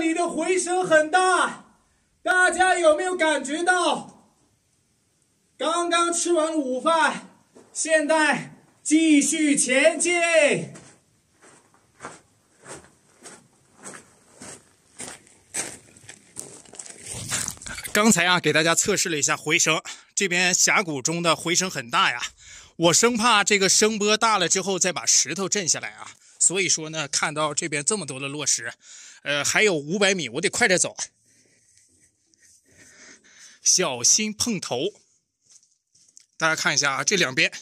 你的回声很大，大家有没有感觉到？刚刚吃完午饭，现在继续前进。刚才啊，给大家测试了一下回声，这边峡谷中的回声很大呀。我生怕这个声波大了之后再把石头震下来啊，所以说呢，看到这边这么多的落石。呃，还有五百米，我得快点走，小心碰头。大家看一下啊，这两边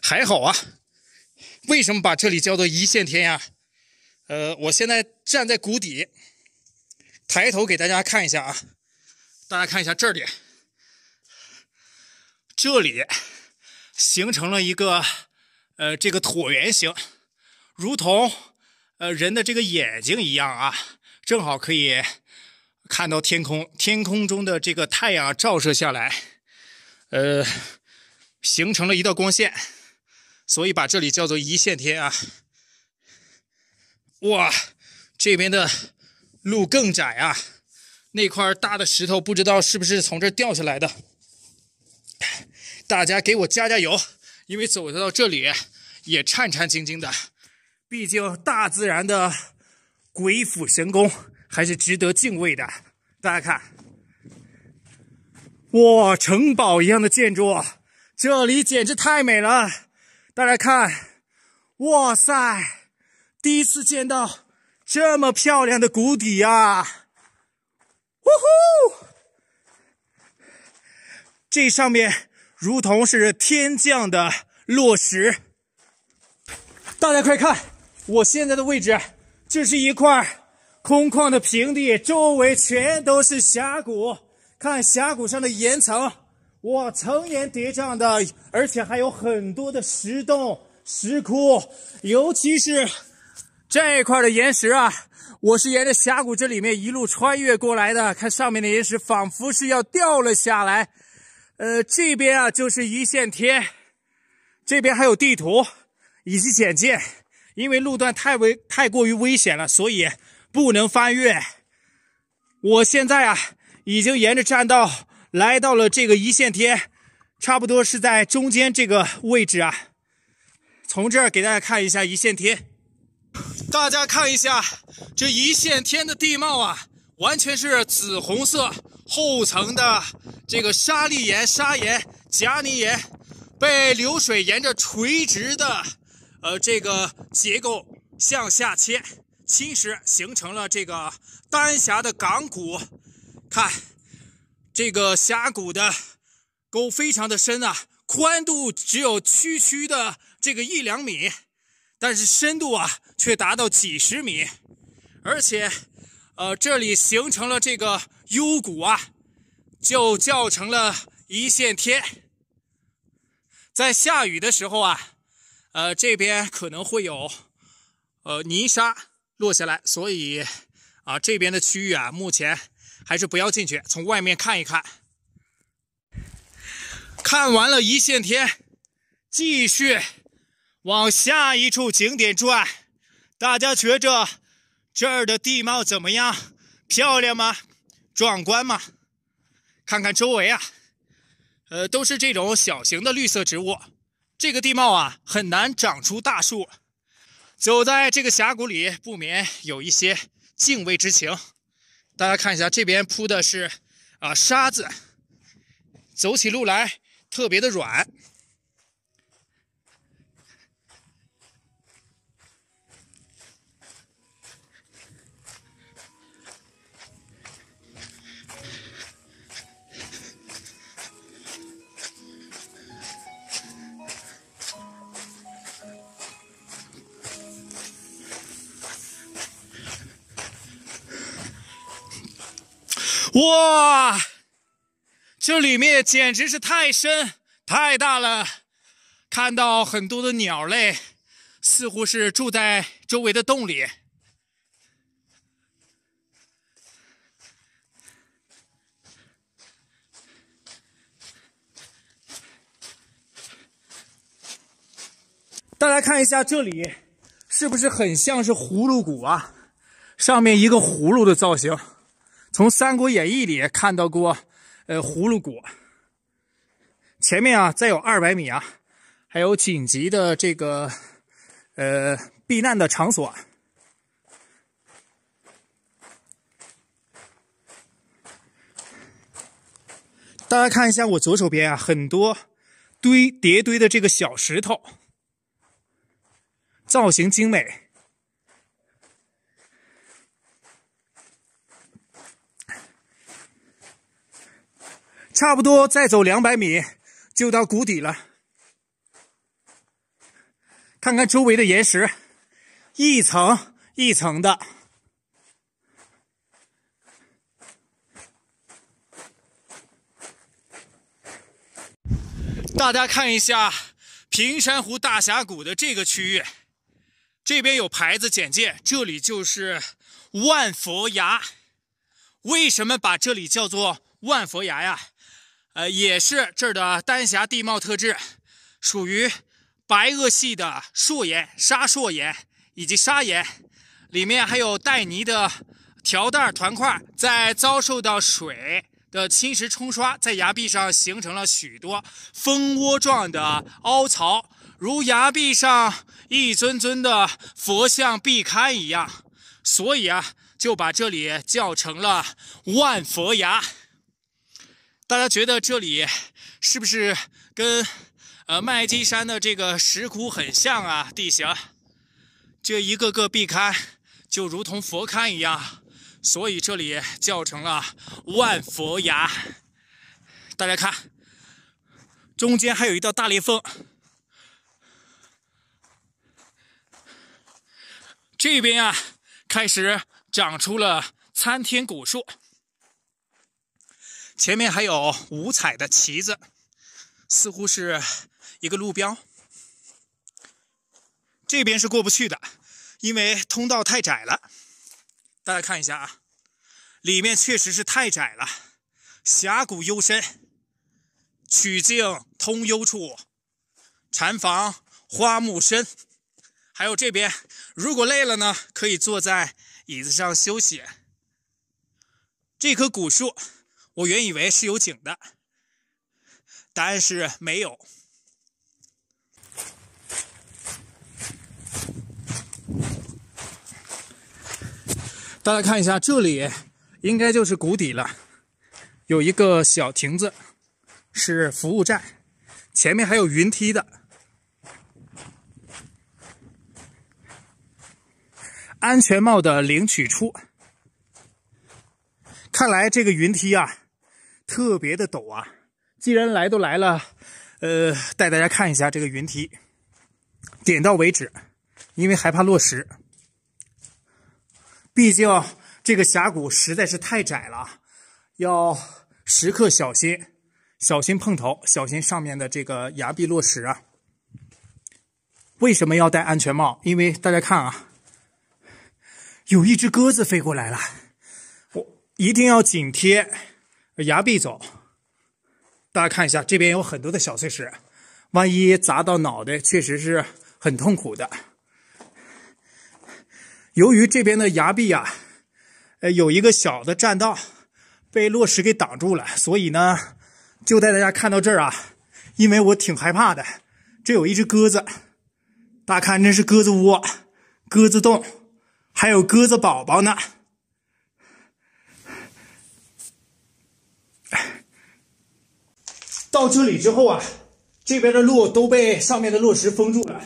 还好啊。为什么把这里叫做一线天呀？呃，我现在站在谷底，抬头给大家看一下啊。大家看一下这里，这里形成了一个。呃，这个椭圆形，如同呃人的这个眼睛一样啊，正好可以看到天空，天空中的这个太阳照射下来，呃，形成了一道光线，所以把这里叫做一线天啊。哇，这边的路更窄啊，那块大的石头不知道是不是从这掉下来的，大家给我加加油。因为走到这里，也颤颤兢兢的。毕竟大自然的鬼斧神工还是值得敬畏的。大家看，哇，城堡一样的建筑，这里简直太美了！大家看，哇塞，第一次见到这么漂亮的谷底啊！哦吼，这上面。如同是天降的落石，大家快看，我现在的位置这是一块空旷的平地，周围全都是峡谷。看峡谷上的岩层，哇，层岩叠嶂的，而且还有很多的石洞、石窟，尤其是这一块的岩石啊，我是沿着峡谷这里面一路穿越过来的。看上面的岩石，仿佛是要掉了下来。呃，这边啊就是一线天，这边还有地图以及简介。因为路段太危太过于危险了，所以不能翻越。我现在啊已经沿着栈道来到了这个一线天，差不多是在中间这个位置啊。从这儿给大家看一下一线天，大家看一下这一线天的地貌啊，完全是紫红色。后层的这个沙砾岩、砂岩、夹泥岩被流水沿着垂直的呃这个结构向下切侵蚀，形成了这个丹霞的港谷。看这个峡谷的沟非常的深啊，宽度只有区区的这个一两米，但是深度啊却达到几十米，而且呃这里形成了这个。幽谷啊，就叫成了一线天。在下雨的时候啊，呃，这边可能会有呃泥沙落下来，所以啊，这边的区域啊，目前还是不要进去。从外面看一看，看完了一线天，继续往下一处景点转。大家觉着这儿的地貌怎么样？漂亮吗？壮观嘛，看看周围啊，呃，都是这种小型的绿色植物。这个地貌啊，很难长出大树。走在这个峡谷里，不免有一些敬畏之情。大家看一下，这边铺的是啊沙子，走起路来特别的软。哇，这里面简直是太深太大了，看到很多的鸟类，似乎是住在周围的洞里。大家看一下这里，是不是很像是葫芦谷啊？上面一个葫芦的造型。从《三国演义》里看到过，呃，葫芦谷。前面啊，再有二百米啊，还有紧急的这个，呃，避难的场所。大家看一下我左手边啊，很多堆叠堆的这个小石头，造型精美。差不多再走两百米就到谷底了。看看周围的岩石，一层一层的。大家看一下平山湖大峡谷的这个区域，这边有牌子简介，这里就是万佛崖。为什么把这里叫做万佛崖呀？呃，也是这儿的丹霞地貌特质，属于白垩系的硕岩、砂硕岩以及砂岩，里面还有带泥的条带团块，在遭受到水的侵蚀冲刷，在崖壁上形成了许多蜂窝状的凹槽，如崖壁上一尊尊的佛像壁龛一样，所以啊，就把这里叫成了万佛崖。大家觉得这里是不是跟呃麦积山的这个石窟很像啊？地形，这一个个壁龛就如同佛龛一样，所以这里叫成了万佛崖。大家看，中间还有一道大裂缝，这边啊开始长出了参天古树。前面还有五彩的旗子，似乎是一个路标。这边是过不去的，因为通道太窄了。大家看一下啊，里面确实是太窄了。峡谷幽深，曲径通幽处，禅房花木深。还有这边，如果累了呢，可以坐在椅子上休息。这棵古树。我原以为是有井的，答案是没有。大家看一下，这里应该就是谷底了，有一个小亭子是服务站，前面还有云梯的，安全帽的领取处。看来这个云梯啊，特别的陡啊！既然来都来了，呃，带大家看一下这个云梯，点到为止，因为害怕落石。毕竟这个峡谷实在是太窄了，要时刻小心，小心碰头，小心上面的这个崖壁落石啊！为什么要戴安全帽？因为大家看啊，有一只鸽子飞过来了。一定要紧贴崖壁走，大家看一下，这边有很多的小碎石，万一砸到脑袋，确实是很痛苦的。由于这边的崖壁啊，呃有一个小的栈道被落石给挡住了，所以呢，就带大家看到这儿啊，因为我挺害怕的。这有一只鸽子，大家看，这是鸽子窝、鸽子洞，还有鸽子宝宝呢。到这里之后啊，这边的路都被上面的落石封住了，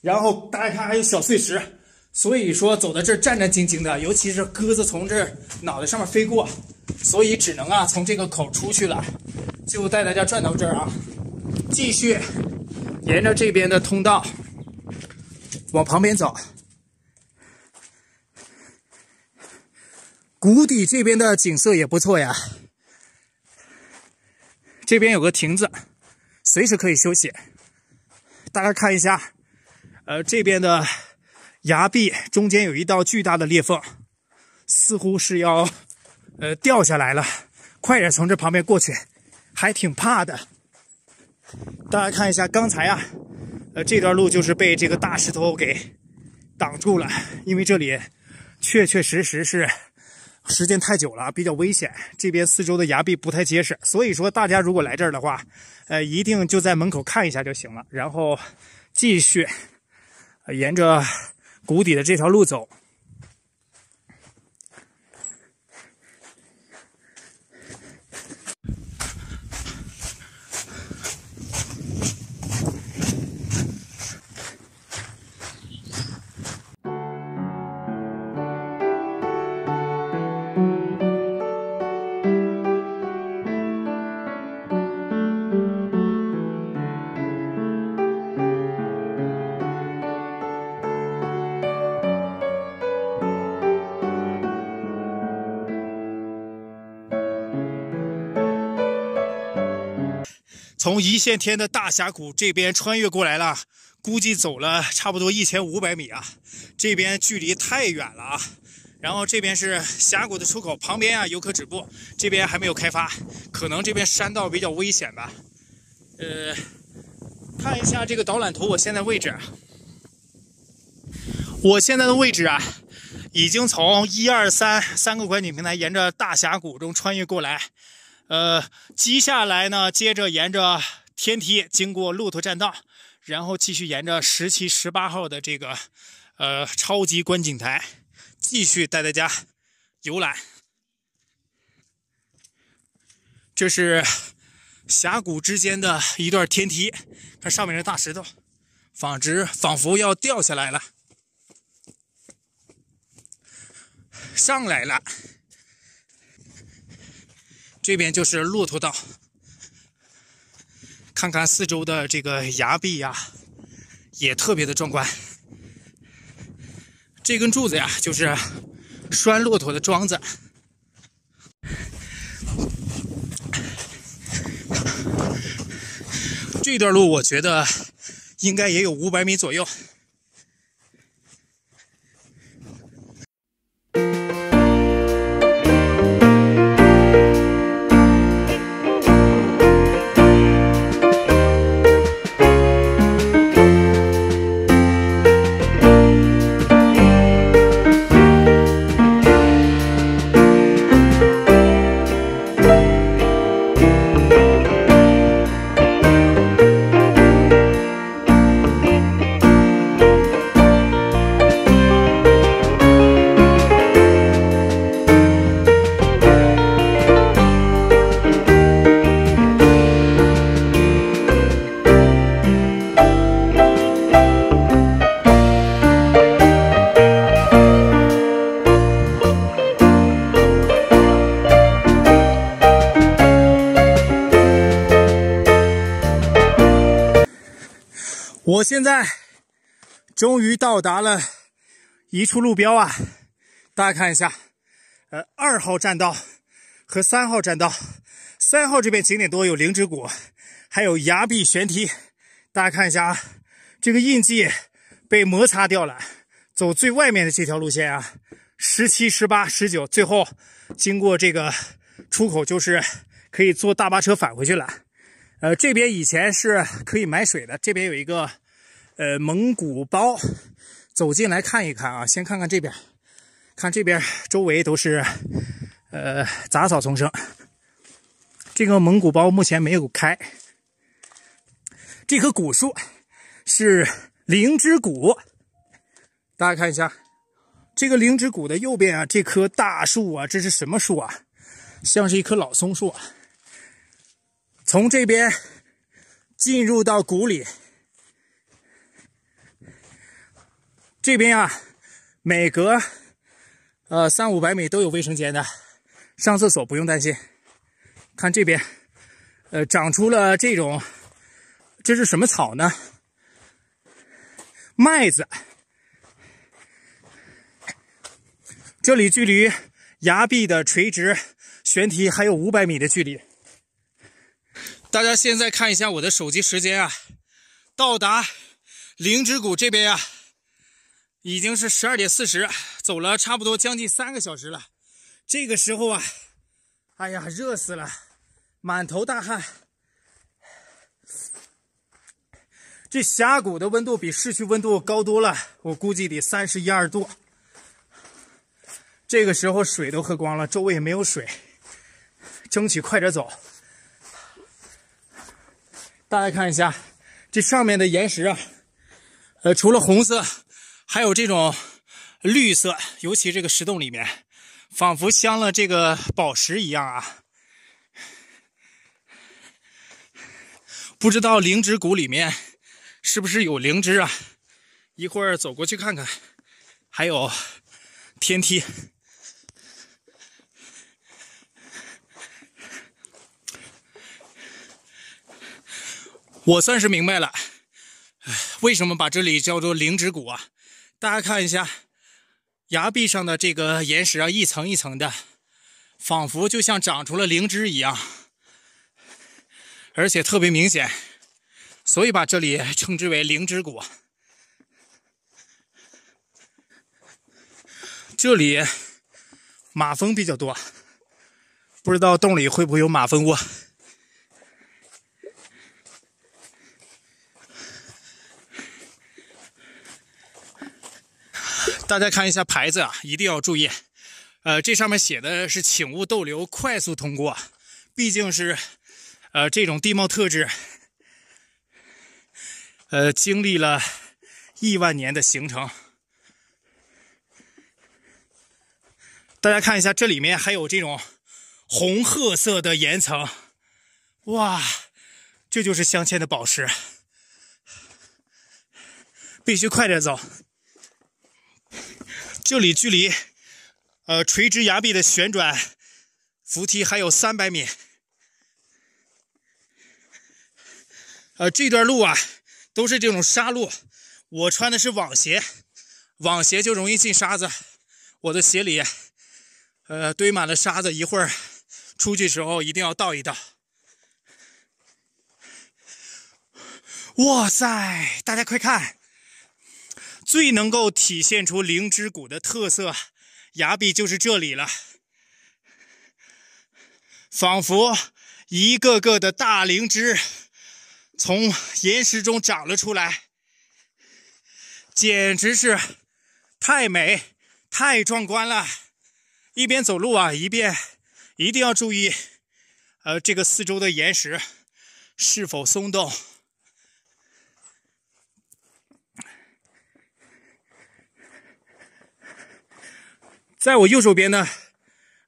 然后大家看还有小碎石，所以说走到这战战兢兢的，尤其是鸽子从这脑袋上面飞过，所以只能啊从这个口出去了，就带大家转到这儿啊，继续沿着这边的通道往旁边走，谷底这边的景色也不错呀。这边有个亭子，随时可以休息。大家看一下，呃，这边的崖壁中间有一道巨大的裂缝，似乎是要，呃，掉下来了。快点从这旁边过去，还挺怕的。大家看一下，刚才啊，呃，这段路就是被这个大石头给挡住了，因为这里确确实实是。时间太久了，比较危险。这边四周的崖壁不太结实，所以说大家如果来这儿的话，呃，一定就在门口看一下就行了，然后继续沿着谷底的这条路走。从一线天的大峡谷这边穿越过来了，估计走了差不多一千五百米啊。这边距离太远了啊。然后这边是峡谷的出口，旁边啊游客止步，这边还没有开发，可能这边山道比较危险吧。呃，看一下这个导览图，我现在位置。我现在的位置啊，已经从一二三三个观景平台沿着大峡谷中穿越过来。呃，接下来呢，接着沿着天梯，经过骆驼栈道，然后继续沿着十七、十八号的这个呃超级观景台，继续带大家游览。这是峡谷之间的一段天梯，看上面的大石头，仿直仿佛要掉下来了，上来了。这边就是骆驼道，看看四周的这个崖壁呀，也特别的壮观。这根柱子呀，就是拴骆驼的桩子。这段路我觉得应该也有五百米左右。现在终于到达了一处路标啊！大家看一下，呃，二号栈道和三号栈道，三号这边景点多，有灵芝谷，还有崖壁悬梯。大家看一下啊，这个印记被摩擦掉了。走最外面的这条路线啊，十七、十八、十九，最后经过这个出口就是可以坐大巴车返回去了。呃，这边以前是可以买水的，这边有一个。呃，蒙古包，走进来看一看啊，先看看这边，看这边周围都是，呃，杂草丛生。这个蒙古包目前没有开。这棵古树是灵芝谷，大家看一下，这个灵芝谷的右边啊，这棵大树啊，这是什么树啊？像是一棵老松树。从这边进入到谷里。这边啊，每隔，呃，三五百米都有卫生间的，上厕所不用担心。看这边，呃，长出了这种，这是什么草呢？麦子。这里距离崖壁的垂直悬梯还有五百米的距离。大家现在看一下我的手机时间啊，到达灵芝谷这边呀。已经是十二点四十，走了差不多将近三个小时了。这个时候啊，哎呀，热死了，满头大汗。这峡谷的温度比市区温度高多了，我估计得三十一二度。这个时候水都喝光了，周围也没有水，争取快点走。大家看一下，这上面的岩石啊，呃，除了红色。还有这种绿色，尤其这个石洞里面，仿佛镶了这个宝石一样啊！不知道灵芝谷里面是不是有灵芝啊？一会儿走过去看看。还有天梯，我算是明白了，为什么把这里叫做灵芝谷啊？大家看一下，崖壁上的这个岩石啊，一层一层的，仿佛就像长出了灵芝一样，而且特别明显，所以把这里称之为灵芝谷。这里马蜂比较多，不知道洞里会不会有马蜂窝。大家看一下牌子啊，一定要注意。呃，这上面写的是“请勿逗留，快速通过”。毕竟是，呃，这种地貌特质，呃，经历了亿万年的形成。大家看一下，这里面还有这种红褐色的岩层，哇，这就是镶嵌的宝石，必须快点走。这里距离，呃，垂直崖壁的旋转扶梯还有三百米。呃，这段路啊，都是这种沙路。我穿的是网鞋，网鞋就容易进沙子。我的鞋里，呃，堆满了沙子。一会儿出去时候一定要倒一倒。哇塞，大家快看！最能够体现出灵芝谷的特色，崖壁就是这里了。仿佛一个个的大灵芝从岩石中长了出来，简直是太美太壮观了。一边走路啊，一边一定要注意，呃，这个四周的岩石是否松动。在我右手边呢，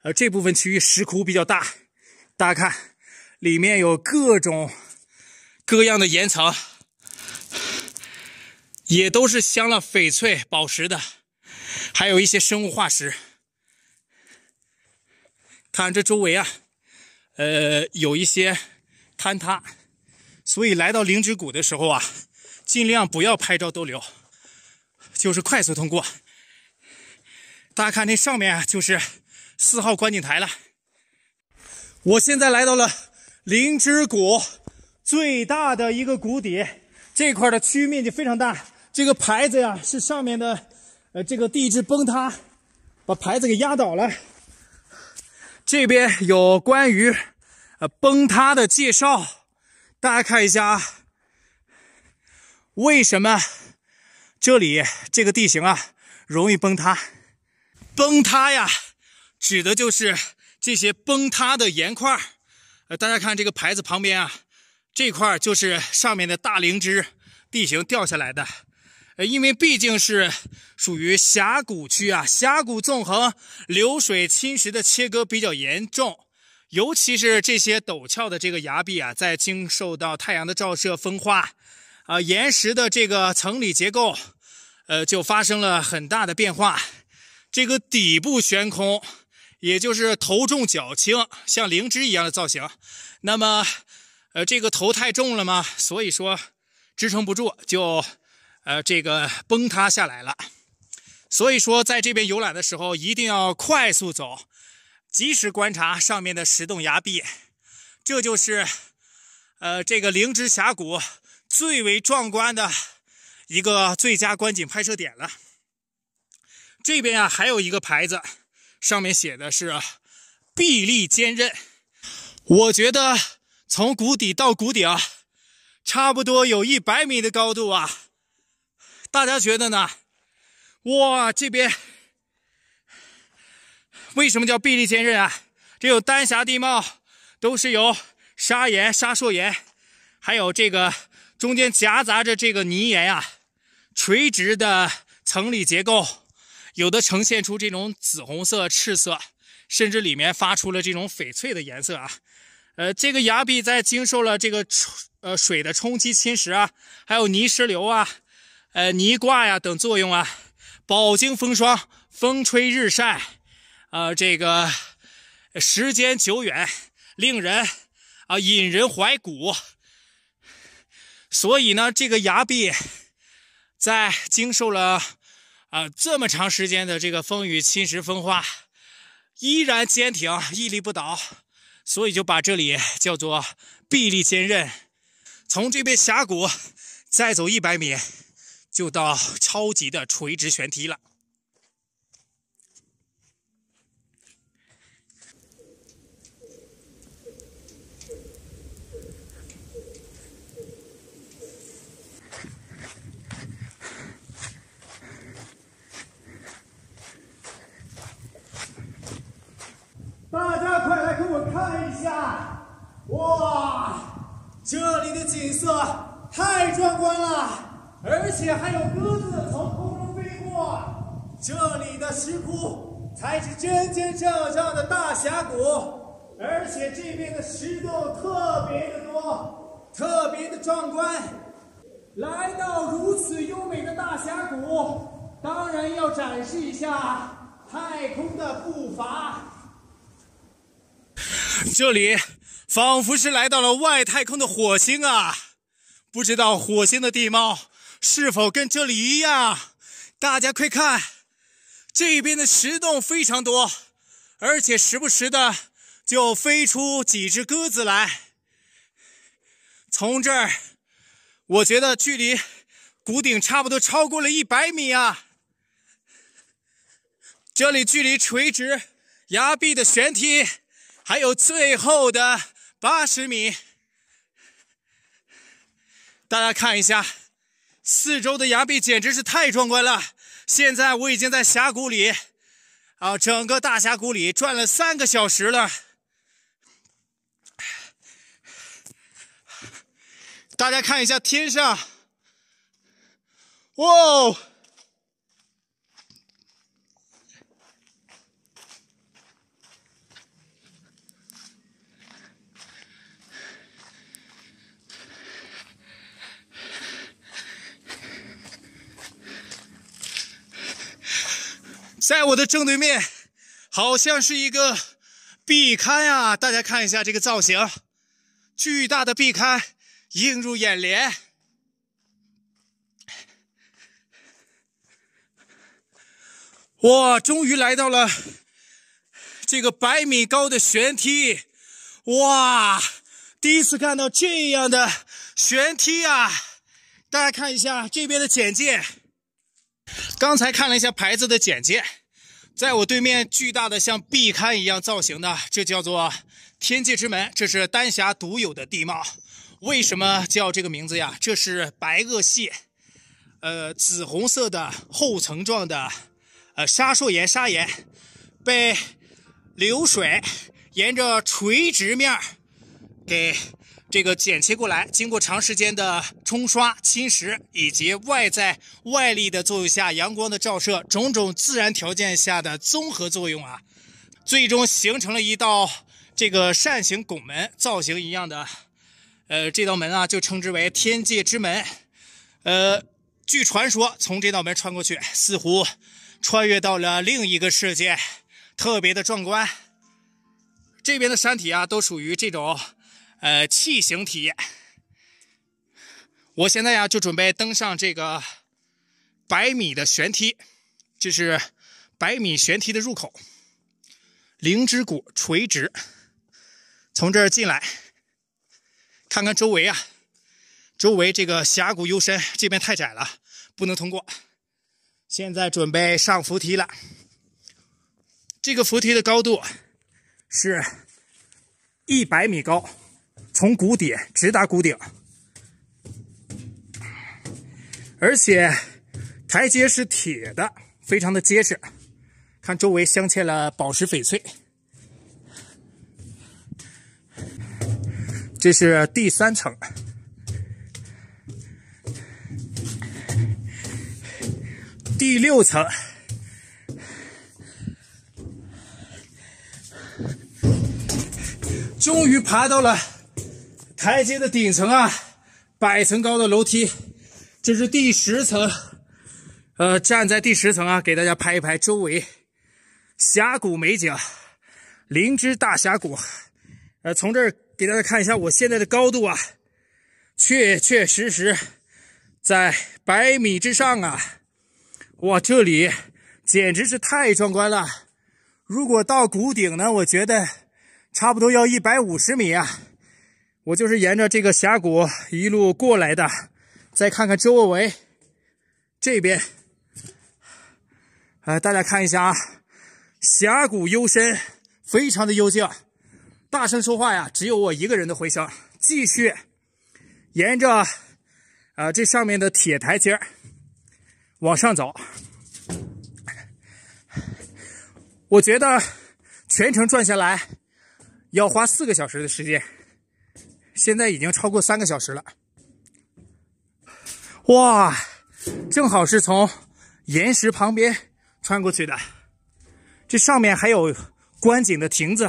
呃，这部分区域石窟比较大，大家看，里面有各种各样的岩层，也都是镶了翡翠、宝石的，还有一些生物化石。看这周围啊，呃，有一些坍塌，所以来到灵芝谷的时候啊，尽量不要拍照逗留，就是快速通过。大家看，这上面就是四号观景台了。我现在来到了灵芝谷最大的一个谷底，这块的区域面积非常大。这个牌子呀，是上面的呃这个地质崩塌把牌子给压倒了。这边有关于呃崩塌的介绍，大家看一下，啊，为什么这里这个地形啊容易崩塌？崩塌呀，指的就是这些崩塌的岩块儿。呃，大家看这个牌子旁边啊，这块儿就是上面的大灵芝地形掉下来的。呃，因为毕竟是属于峡谷区啊，峡谷纵横，流水侵蚀的切割比较严重，尤其是这些陡峭的这个崖壁啊，在经受到太阳的照射、风化，啊，岩石的这个层理结构，呃，就发生了很大的变化。这个底部悬空，也就是头重脚轻，像灵芝一样的造型。那么，呃，这个头太重了嘛，所以说支撑不住，就，呃，这个崩塌下来了。所以说，在这边游览的时候，一定要快速走，及时观察上面的石洞崖壁。这就是，呃，这个灵芝峡谷最为壮观的一个最佳观景拍摄点了。这边啊，还有一个牌子，上面写的是“臂力坚韧”。我觉得从谷底到谷顶啊，差不多有一百米的高度啊。大家觉得呢？哇，这边为什么叫“臂力坚韧”啊？这有丹霞地貌，都是由砂岩、砂砾岩，还有这个中间夹杂着这个泥岩啊，垂直的层理结构。有的呈现出这种紫红色、赤色，甚至里面发出了这种翡翠的颜色啊。呃，这个崖壁在经受了这个呃水的冲击侵蚀啊，还有泥石流啊、呃泥挂呀等作用啊，饱经风霜、风吹日晒，呃，这个时间久远，令人啊引人怀古。所以呢，这个崖壁在经受了。啊，这么长时间的这个风雨侵蚀、风化，依然坚挺、屹立不倒，所以就把这里叫做“臂力坚韧”。从这边峡谷再走一百米，就到超级的垂直悬梯了。这里的景色太壮观了，而且还有鸽子从空中飞过。这里的石窟才是真真正正的大峡谷，而且这边的石洞特别的多，特别的壮观。来到如此优美的大峡谷，当然要展示一下太空的步伐。这里。仿佛是来到了外太空的火星啊！不知道火星的地貌是否跟这里一样？大家快看，这边的石洞非常多，而且时不时的就飞出几只鸽子来。从这儿，我觉得距离谷顶差不多超过了一百米啊！这里距离垂直崖壁的悬梯，还有最后的。八十米，大家看一下，四周的崖壁简直是太壮观了。现在我已经在峡谷里啊，整个大峡谷里转了三个小时了。大家看一下天上，哇！哦！在我的正对面，好像是一个壁龛啊！大家看一下这个造型，巨大的壁龛映入眼帘。哇，终于来到了这个百米高的悬梯，哇！第一次看到这样的悬梯啊！大家看一下这边的简介。刚才看了一下牌子的简介，在我对面巨大的像壁龛一样造型的，这叫做天界之门。这是丹霞独有的地貌。为什么叫这个名字呀？这是白垩系，呃，紫红色的厚层状的，呃，砂砾岩砂岩，被流水沿着垂直面给。这个剪切过来，经过长时间的冲刷、侵蚀以及外在外力的作用下，阳光的照射，种种自然条件下的综合作用啊，最终形成了一道这个扇形拱门造型一样的，呃，这道门啊就称之为天界之门。呃，据传说，从这道门穿过去，似乎穿越到了另一个世界，特别的壮观。这边的山体啊，都属于这种。呃，骑行体验。我现在呀，就准备登上这个百米的悬梯，这是百米悬梯的入口，灵芝谷垂直，从这儿进来，看看周围啊，周围这个峡谷幽深，这边太窄了，不能通过。现在准备上扶梯了，这个扶梯的高度是一百米高。从谷底直达谷顶，而且台阶是铁的，非常的结实。看周围镶嵌了宝石、翡翠。这是第三层，第六层，终于爬到了。台阶的顶层啊，百层高的楼梯，这是第十层。呃，站在第十层啊，给大家拍一拍周围峡谷美景，灵芝大峡谷。呃，从这儿给大家看一下我现在的高度啊，确确实实在百米之上啊。哇，这里简直是太壮观了！如果到谷顶呢，我觉得差不多要一百五十米啊。我就是沿着这个峡谷一路过来的，再看看周围，这边，啊，大家看一下啊，峡谷幽深，非常的幽静，大声说话呀，只有我一个人的回声。继续，沿着，呃，这上面的铁台阶往上走。我觉得全程转下来要花四个小时的时间。现在已经超过三个小时了，哇，正好是从岩石旁边穿过去的，这上面还有观景的亭子，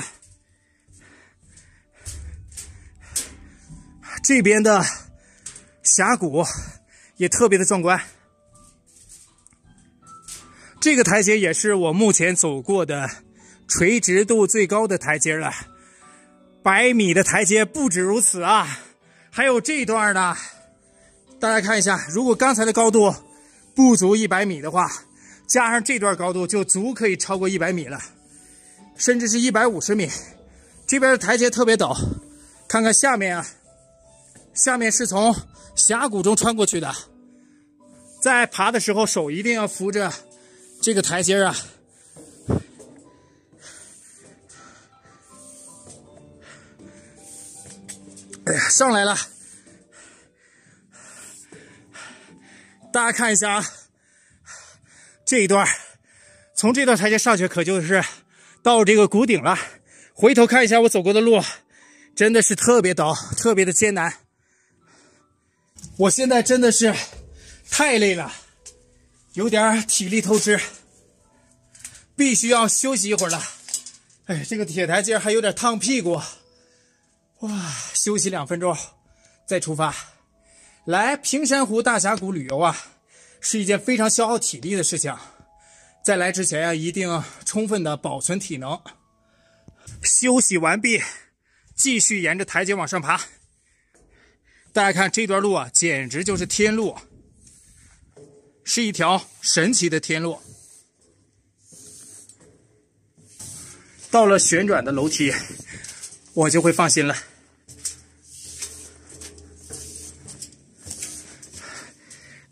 这边的峡谷也特别的壮观，这个台阶也是我目前走过的垂直度最高的台阶了。百米的台阶不止如此啊，还有这段呢。大家看一下，如果刚才的高度不足一百米的话，加上这段高度就足可以超过一百米了，甚至是一百五十米。这边的台阶特别陡，看看下面啊，下面是从峡谷中穿过去的。在爬的时候，手一定要扶着这个台阶啊。哎呀，上来了，大家看一下啊，这一段，从这段台阶上去，可就是到这个谷顶了。回头看一下我走过的路，真的是特别陡，特别的艰难。我现在真的是太累了，有点体力透支，必须要休息一会儿了。哎，这个铁台阶还有点烫屁股。哇！休息两分钟，再出发。来平山湖大峡谷旅游啊，是一件非常消耗体力的事情。在来之前啊，一定充分的保存体能。休息完毕，继续沿着台阶往上爬。大家看这段路啊，简直就是天路，是一条神奇的天路。到了旋转的楼梯，我就会放心了。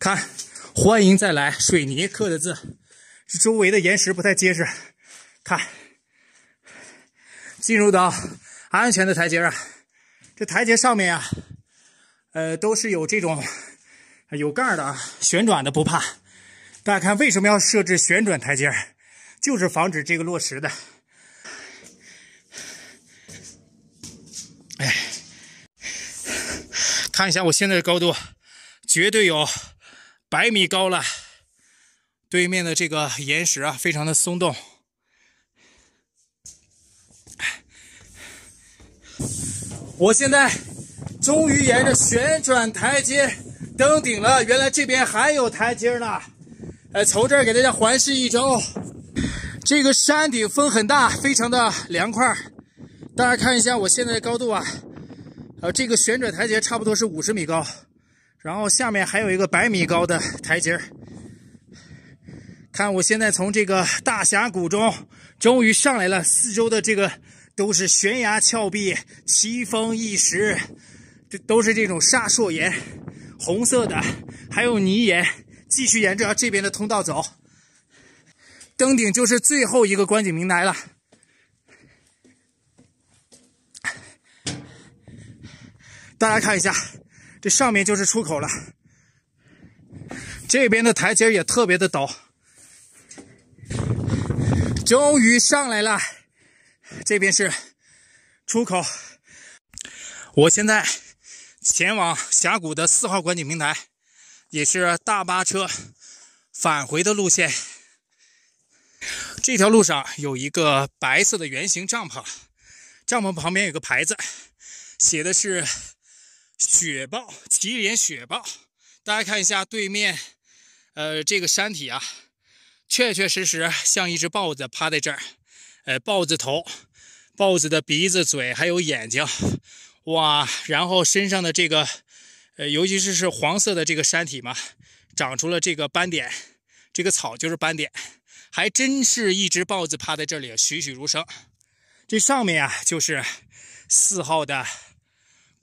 看，欢迎再来！水泥刻的字，这周围的岩石不太结实。看，进入到安全的台阶啊。这台阶上面啊，呃，都是有这种有盖儿的啊，旋转的不怕。大家看，为什么要设置旋转台阶？就是防止这个落石的。哎，看一下我现在的高度，绝对有。百米高了，对面的这个岩石啊，非常的松动。我现在终于沿着旋转台阶登顶了，原来这边还有台阶呢。哎，从这儿给大家环视一周，这个山顶风很大，非常的凉快。大家看一下，我现在高度啊，呃，这个旋转台阶差不多是五十米高。然后下面还有一个百米高的台阶儿，看我现在从这个大峡谷中终于上来了，四周的这个都是悬崖峭壁、奇峰异石，这都是这种沙砾岩，红色的，还有泥岩。继续沿着这边的通道走，登顶就是最后一个观景平台了，大家看一下。这上面就是出口了，这边的台阶也特别的陡，终于上来了，这边是出口。我现在前往峡谷的四号观景平台，也是大巴车返回的路线。这条路上有一个白色的圆形帐篷，帐篷旁边有个牌子，写的是。雪豹，祁连雪豹，大家看一下对面，呃，这个山体啊，确确实实像一只豹子趴在这儿，呃，豹子头，豹子的鼻子、嘴还有眼睛，哇，然后身上的这个，呃，尤其是是黄色的这个山体嘛，长出了这个斑点，这个草就是斑点，还真是一只豹子趴在这里，栩栩如生。这上面啊，就是四号的。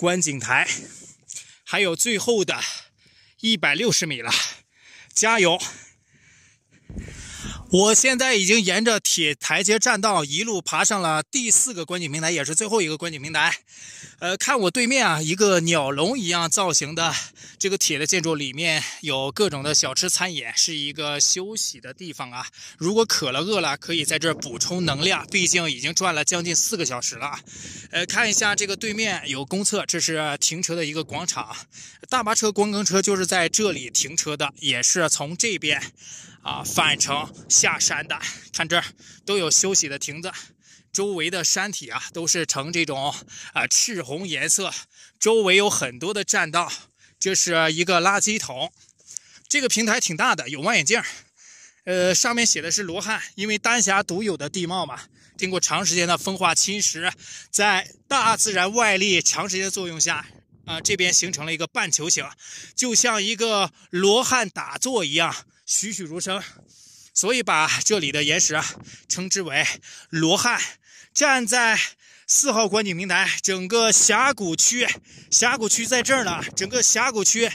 观景台，还有最后的一百六十米了，加油！我现在已经沿着铁台阶栈道一路爬上了第四个观景平台，也是最后一个观景平台。呃，看我对面啊，一个鸟笼一样造型的这个铁的建筑，里面有各种的小吃餐饮，是一个休息的地方啊。如果渴了饿了，可以在这补充能量。毕竟已经转了将近四个小时了。呃，看一下这个对面有公厕，这是停车的一个广场，大巴车、观光车就是在这里停车的，也是从这边。啊，返程下山的，看这儿都有休息的亭子，周围的山体啊都是呈这种啊赤红颜色，周围有很多的栈道，这是一个垃圾桶，这个平台挺大的，有望远镜，呃，上面写的是罗汉，因为丹霞独有的地貌嘛，经过长时间的风化侵蚀，在大自然外力长时间作用下，啊，这边形成了一个半球形，就像一个罗汉打坐一样。栩栩如生，所以把这里的岩石称之为罗汉。站在四号观景平台，整个峡谷区，峡谷区在这儿呢，整个峡谷区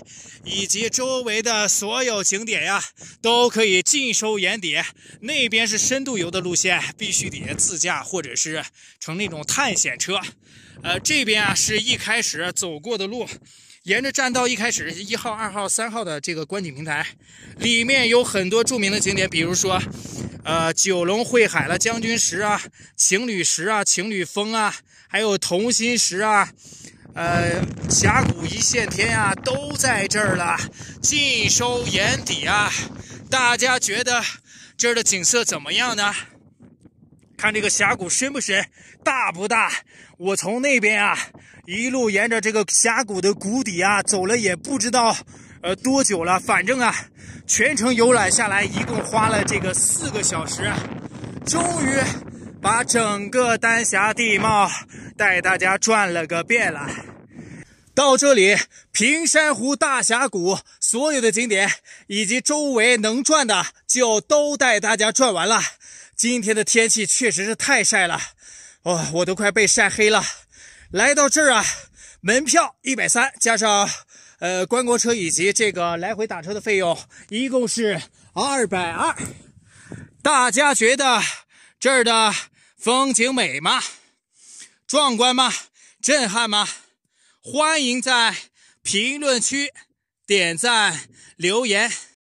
以及周围的所有景点呀，都可以尽收眼底。那边是深度游的路线，必须得自驾或者是乘那种探险车。呃，这边啊是一开始走过的路。沿着栈道，一开始一号、二号、三号的这个观景平台，里面有很多著名的景点，比如说，呃，九龙会海了，将军石啊，情侣石啊，情侣峰啊，还有同心石啊，呃，峡谷一线天啊，都在这儿了，尽收眼底啊。大家觉得这儿的景色怎么样呢？看这个峡谷深不深，大不大？我从那边啊。一路沿着这个峡谷的谷底啊走了也不知道，呃多久了。反正啊，全程游览下来一共花了这个四个小时，终于把整个丹霞地貌带大家转了个遍了。到这里，平山湖大峡谷所有的景点以及周围能转的就都带大家转完了。今天的天气确实是太晒了，哦，我都快被晒黑了。来到这儿啊，门票一百三，加上，呃，观光车以及这个来回打车的费用，一共是二百二。大家觉得这儿的风景美吗？壮观吗？震撼吗？欢迎在评论区点赞留言。